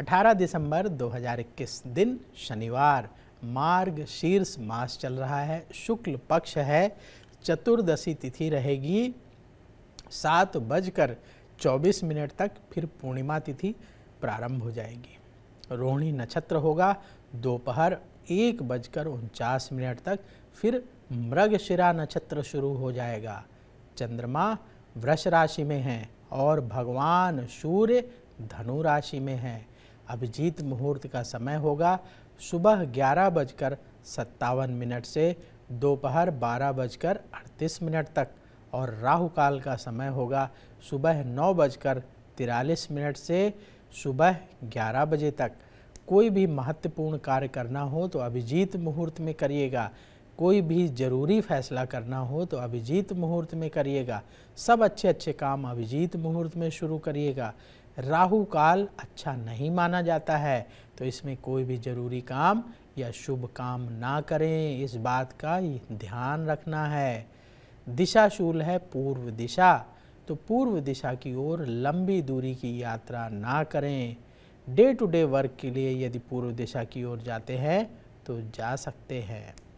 18 दिसंबर 2021 दिन शनिवार मार्ग शीर्ष मास चल रहा है शुक्ल पक्ष है चतुर्दशी तिथि रहेगी सात बजकर चौबीस मिनट तक फिर पूर्णिमा तिथि प्रारंभ हो जाएगी रोहिणी नक्षत्र होगा दोपहर एक बजकर उनचास मिनट तक फिर मृगशिरा नक्षत्र शुरू हो जाएगा चंद्रमा वृष राशि में है और भगवान सूर्य धनु राशि में हैं अभिजीत मुहूर्त का समय होगा सुबह ग्यारह बजकर सत्तावन मिनट से दोपहर बारह बजकर अड़तीस मिनट तक और राहु काल का समय होगा सुबह नौ बजकर तिरालीस मिनट से सुबह ग्यारह बजे तक कोई भी महत्वपूर्ण कार्य करना हो तो अभिजीत मुहूर्त में करिएगा कोई भी ज़रूरी फैसला करना हो तो अभिजीत मुहूर्त में करिएगा सब अच्छे अच्छे काम अभिजीत मुहूर्त में शुरू करिएगा राहु काल अच्छा नहीं माना जाता है तो इसमें कोई भी ज़रूरी काम या शुभ काम ना करें इस बात का ध्यान रखना है दिशा शूल है पूर्व दिशा तो पूर्व दिशा की ओर लंबी दूरी की यात्रा ना करें डे टू डे वर्क के लिए यदि पूर्व दिशा की ओर जाते हैं तो जा सकते हैं